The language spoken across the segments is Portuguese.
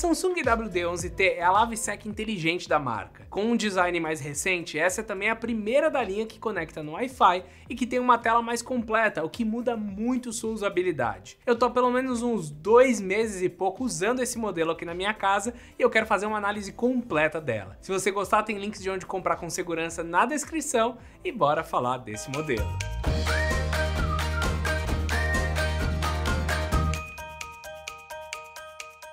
Samsung WD-11T é a lave seca inteligente da marca. Com um design mais recente, essa é também a primeira da linha que conecta no Wi-Fi e que tem uma tela mais completa, o que muda muito sua usabilidade. Eu tô há pelo menos uns dois meses e pouco usando esse modelo aqui na minha casa e eu quero fazer uma análise completa dela. Se você gostar, tem links de onde comprar com segurança na descrição e bora falar desse modelo.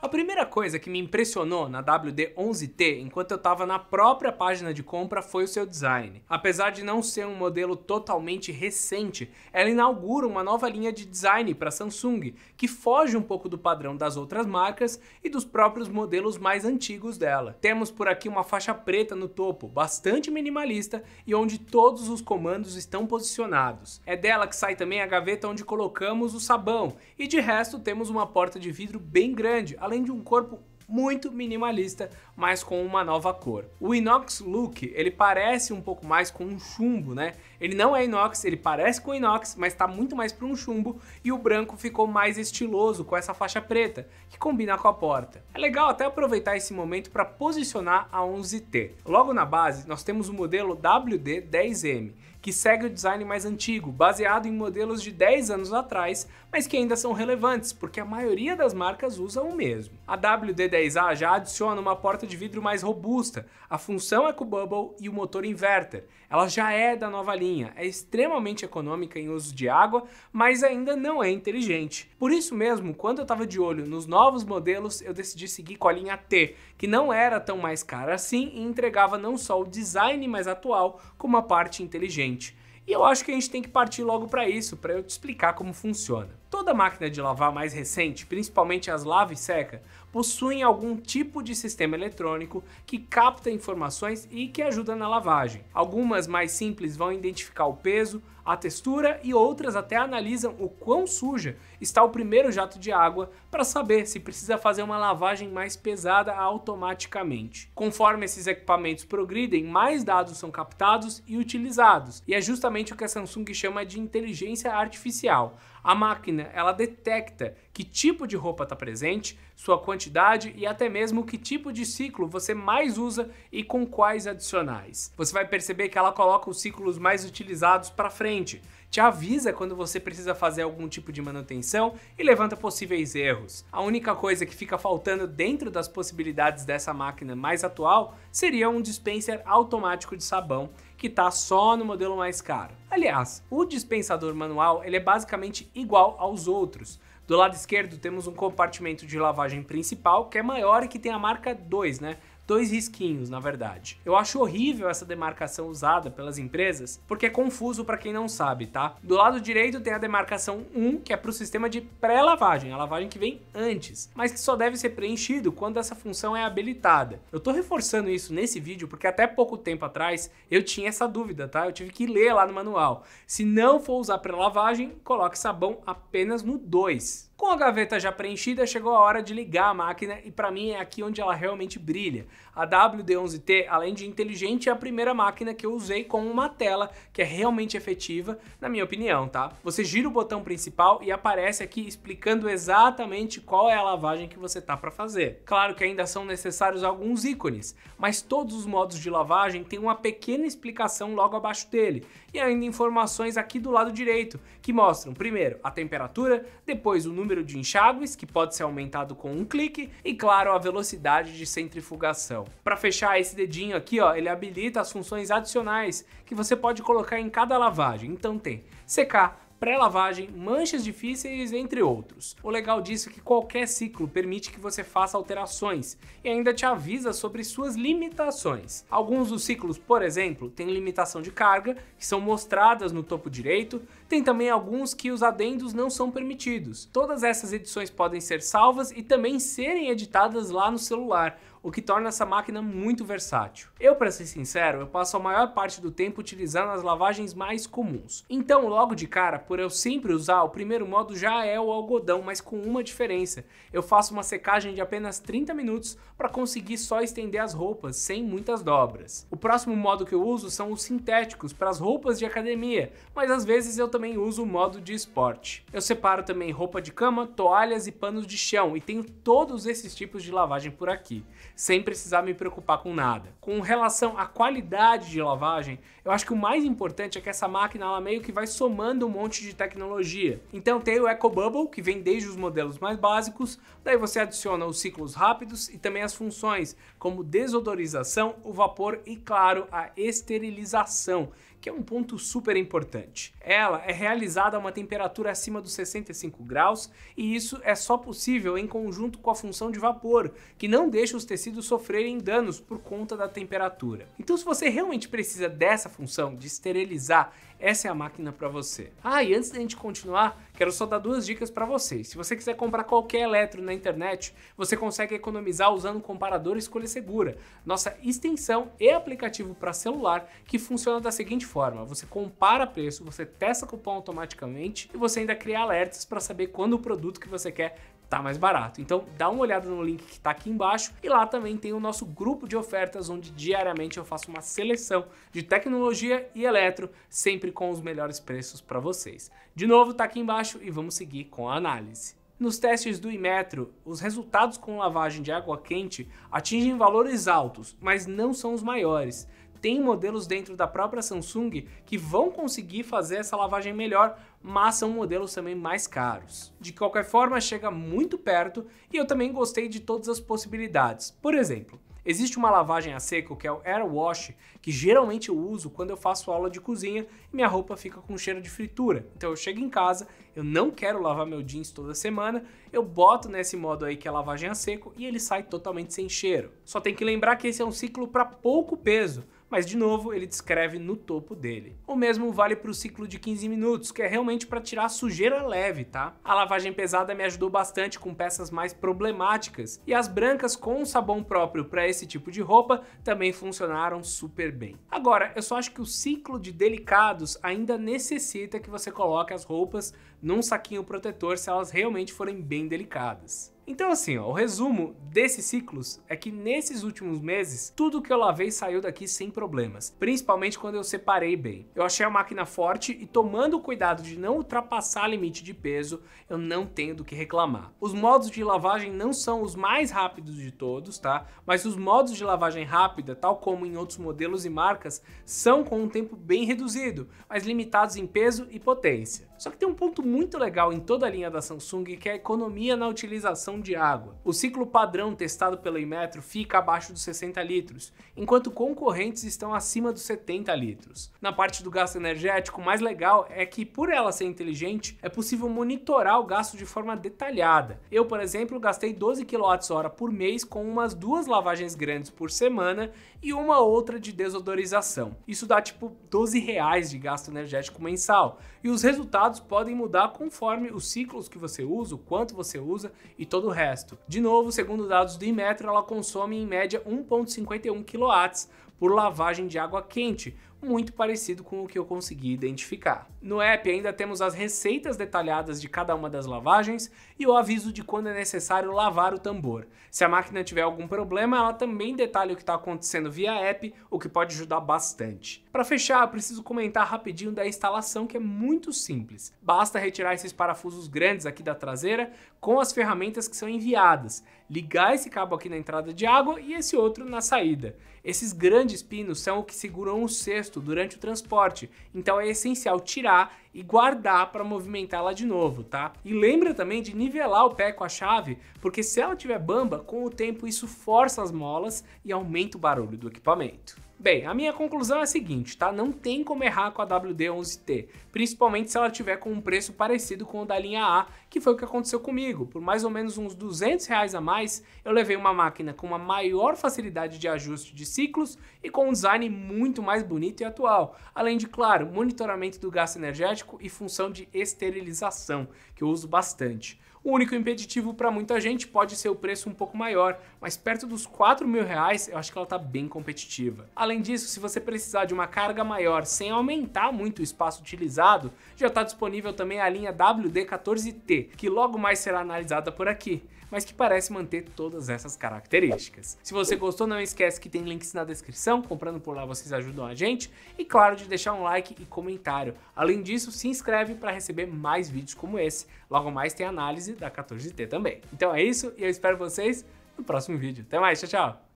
A primeira coisa que me impressionou na WD-11T enquanto eu estava na própria página de compra foi o seu design. Apesar de não ser um modelo totalmente recente, ela inaugura uma nova linha de design para Samsung, que foge um pouco do padrão das outras marcas e dos próprios modelos mais antigos dela. Temos por aqui uma faixa preta no topo, bastante minimalista e onde todos os comandos estão posicionados. É dela que sai também a gaveta onde colocamos o sabão e de resto temos uma porta de vidro bem grande, além de um corpo muito minimalista, mas com uma nova cor. O inox look, ele parece um pouco mais com um chumbo, né? Ele não é inox, ele parece com inox, mas tá muito mais para um chumbo e o branco ficou mais estiloso com essa faixa preta, que combina com a porta. É legal até aproveitar esse momento para posicionar a 11T. Logo na base, nós temos o modelo WD10M, que segue o design mais antigo, baseado em modelos de 10 anos atrás, mas que ainda são relevantes, porque a maioria das marcas usa o mesmo. A WD-10A já adiciona uma porta de vidro mais robusta, a função EcoBubble é e o motor inverter. Ela já é da nova linha, é extremamente econômica em uso de água, mas ainda não é inteligente. Por isso mesmo, quando eu estava de olho nos novos modelos, eu decidi seguir com a linha T, que não era tão mais cara assim e entregava não só o design mais atual, como a parte inteligente gente. E eu acho que a gente tem que partir logo para isso, para eu te explicar como funciona. Toda máquina de lavar mais recente, principalmente as lava e seca, possuem algum tipo de sistema eletrônico que capta informações e que ajuda na lavagem. Algumas mais simples vão identificar o peso, a textura e outras até analisam o quão suja está o primeiro jato de água para saber se precisa fazer uma lavagem mais pesada automaticamente. Conforme esses equipamentos progridem, mais dados são captados e utilizados, e é justamente o que a Samsung chama de inteligência artificial a máquina ela detecta que tipo de roupa está presente, sua quantidade e até mesmo que tipo de ciclo você mais usa e com quais adicionais. Você vai perceber que ela coloca os ciclos mais utilizados para frente, te avisa quando você precisa fazer algum tipo de manutenção e levanta possíveis erros. A única coisa que fica faltando dentro das possibilidades dessa máquina mais atual seria um dispenser automático de sabão que está só no modelo mais caro. Aliás, o dispensador manual ele é basicamente igual aos outros. Do lado esquerdo temos um compartimento de lavagem principal que é maior e que tem a marca 2, né? dois risquinhos, na verdade. Eu acho horrível essa demarcação usada pelas empresas, porque é confuso para quem não sabe, tá? Do lado direito tem a demarcação 1, que é para o sistema de pré-lavagem, a lavagem que vem antes, mas que só deve ser preenchido quando essa função é habilitada. Eu tô reforçando isso nesse vídeo porque até pouco tempo atrás eu tinha essa dúvida, tá? Eu tive que ler lá no manual. Se não for usar pré-lavagem, coloque sabão apenas no 2. Com a gaveta já preenchida, chegou a hora de ligar a máquina e para mim é aqui onde ela realmente brilha. A WD-11T, além de inteligente, é a primeira máquina que eu usei com uma tela que é realmente efetiva, na minha opinião, tá? Você gira o botão principal e aparece aqui explicando exatamente qual é a lavagem que você tá para fazer. Claro que ainda são necessários alguns ícones, mas todos os modos de lavagem têm uma pequena explicação logo abaixo dele e ainda informações aqui do lado direito que mostram primeiro a temperatura, depois o número de enxágues que pode ser aumentado com um clique e claro a velocidade de centrifugação aplicação. Para fechar esse dedinho aqui, ó, ele habilita as funções adicionais que você pode colocar em cada lavagem. Então tem secar, pré-lavagem, manchas difíceis, entre outros. O legal disso é que qualquer ciclo permite que você faça alterações e ainda te avisa sobre suas limitações. Alguns dos ciclos, por exemplo, têm limitação de carga, que são mostradas no topo direito, tem também alguns que os adendos não são permitidos. Todas essas edições podem ser salvas e também serem editadas lá no celular, o que torna essa máquina muito versátil. Eu, para ser sincero, eu passo a maior parte do tempo utilizando as lavagens mais comuns. Então, logo de cara, por eu sempre usar, o primeiro modo já é o algodão, mas com uma diferença. Eu faço uma secagem de apenas 30 minutos para conseguir só estender as roupas, sem muitas dobras. O próximo modo que eu uso são os sintéticos para as roupas de academia, mas às vezes eu também uso o modo de esporte. Eu separo também roupa de cama, toalhas e panos de chão e tenho todos esses tipos de lavagem por aqui sem precisar me preocupar com nada. Com relação à qualidade de lavagem, eu acho que o mais importante é que essa máquina ela meio que vai somando um monte de tecnologia. Então tem o EcoBubble, que vem desde os modelos mais básicos, daí você adiciona os ciclos rápidos e também as funções, como desodorização, o vapor e, claro, a esterilização que é um ponto super importante. Ela é realizada a uma temperatura acima dos 65 graus e isso é só possível em conjunto com a função de vapor, que não deixa os tecidos sofrerem danos por conta da temperatura. Então, se você realmente precisa dessa função de esterilizar, essa é a máquina para você. Ah, e antes da gente continuar, quero só dar duas dicas para vocês. Se você quiser comprar qualquer eletro na internet, você consegue economizar usando o comparador Escolha Segura, nossa extensão e aplicativo para celular que funciona da seguinte forma: você compara preço, você testa cupom automaticamente e você ainda cria alertas para saber quando o produto que você quer tá mais barato. Então dá uma olhada no link que está aqui embaixo e lá também tem o nosso grupo de ofertas onde diariamente eu faço uma seleção de tecnologia e eletro, sempre com os melhores preços para vocês. De novo, está aqui embaixo e vamos seguir com a análise. Nos testes do Imetro, os resultados com lavagem de água quente atingem valores altos, mas não são os maiores tem modelos dentro da própria Samsung que vão conseguir fazer essa lavagem melhor, mas são modelos também mais caros. De qualquer forma, chega muito perto e eu também gostei de todas as possibilidades. Por exemplo, Existe uma lavagem a seco que é o air wash, que geralmente eu uso quando eu faço aula de cozinha e minha roupa fica com cheiro de fritura. Então eu chego em casa, eu não quero lavar meu jeans toda semana, eu boto nesse modo aí que é lavagem a seco e ele sai totalmente sem cheiro. Só tem que lembrar que esse é um ciclo para pouco peso mas de novo ele descreve no topo dele. O mesmo vale para o ciclo de 15 minutos, que é realmente para tirar a sujeira leve, tá? A lavagem pesada me ajudou bastante com peças mais problemáticas e as brancas com um sabão próprio para esse tipo de roupa também funcionaram super bem. Agora, eu só acho que o ciclo de delicados ainda necessita que você coloque as roupas num saquinho protetor se elas realmente forem bem delicadas. Então assim, ó, o resumo desses ciclos é que nesses últimos meses, tudo que eu lavei saiu daqui sem problemas, principalmente quando eu separei bem. Eu achei a máquina forte e tomando o cuidado de não ultrapassar limite de peso, eu não tenho do que reclamar. Os modos de lavagem não são os mais rápidos de todos, tá? Mas os modos de lavagem rápida, tal como em outros modelos e marcas, são com um tempo bem reduzido, mas limitados em peso e potência. Só que tem um ponto muito legal em toda a linha da Samsung que é a economia na utilização de água. O ciclo padrão testado pela Inmetro fica abaixo dos 60 litros, enquanto concorrentes estão acima dos 70 litros. Na parte do gasto energético, o mais legal é que, por ela ser inteligente, é possível monitorar o gasto de forma detalhada. Eu, por exemplo, gastei 12 kWh por mês com umas duas lavagens grandes por semana e uma outra de desodorização. Isso dá tipo 12 reais de gasto energético mensal, e os resultados podem mudar conforme os ciclos que você usa, o quanto você usa e todo todo o resto. De novo, segundo dados do Inmetro, ela consome em média 1,51 kW por lavagem de água quente, muito parecido com o que eu consegui identificar. No app ainda temos as receitas detalhadas de cada uma das lavagens e o aviso de quando é necessário lavar o tambor. Se a máquina tiver algum problema, ela também detalha o que está acontecendo via app, o que pode ajudar bastante. Para fechar, preciso comentar rapidinho da instalação que é muito simples. Basta retirar esses parafusos grandes aqui da traseira com as ferramentas que são enviadas, ligar esse cabo aqui na entrada de água e esse outro na saída. Esses grandes pinos são o que seguram o cesto texto durante o transporte, então é essencial tirar e guardar para movimentar ela de novo, tá? E lembra também de nivelar o pé com a chave, porque se ela tiver bamba, com o tempo isso força as molas e aumenta o barulho do equipamento. Bem, a minha conclusão é a seguinte, tá? Não tem como errar com a WD-11T, principalmente se ela tiver com um preço parecido com o da linha A, que foi o que aconteceu comigo. Por mais ou menos uns 200 reais a mais, eu levei uma máquina com uma maior facilidade de ajuste de ciclos e com um design muito mais bonito e atual. Além de, claro, monitoramento do gasto energético e função de esterilização, que eu uso bastante. O único impeditivo para muita gente pode ser o preço um pouco maior, mas perto dos 4 mil reais eu acho que ela está bem competitiva. Além disso, se você precisar de uma carga maior sem aumentar muito o espaço utilizado, já está disponível também a linha WD-14T, que logo mais será analisada por aqui mas que parece manter todas essas características. Se você gostou, não esquece que tem links na descrição, comprando por lá vocês ajudam a gente e claro de deixar um like e comentário. Além disso, se inscreve para receber mais vídeos como esse. Logo mais tem análise da 14T também. Então é isso e eu espero vocês no próximo vídeo. Até mais, tchau, tchau!